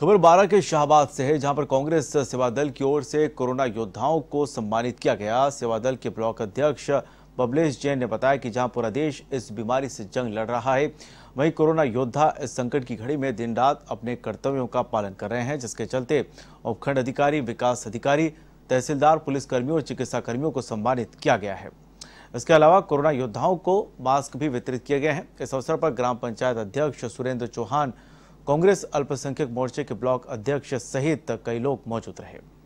खबर बारह के शाहबाद से है जहां पर कांग्रेस सेवा दल की ओर से कोरोना योद्धाओं को सम्मानित किया गया सेवा दल के ब्लॉक अध्यक्ष बबलेश जैन ने बताया कि जहां पूरा देश इस बीमारी से जंग लड़ रहा है वहीं कोरोना योद्धा इस संकट की घड़ी में दिन रात अपने कर्तव्यों का पालन कर रहे हैं जिसके चलते उपखंड अधिकारी विकास अधिकारी तहसीलदार पुलिसकर्मियों और चिकित्सा कर्मियों को सम्मानित किया गया है इसके अलावा कोरोना योद्धाओं को मास्क भी वितरित किए गए हैं इस अवसर पर ग्राम पंचायत अध्यक्ष सुरेंद्र चौहान कांग्रेस अल्पसंख्यक मोर्चे के ब्लॉक अध्यक्ष सहित कई लोग मौजूद रहे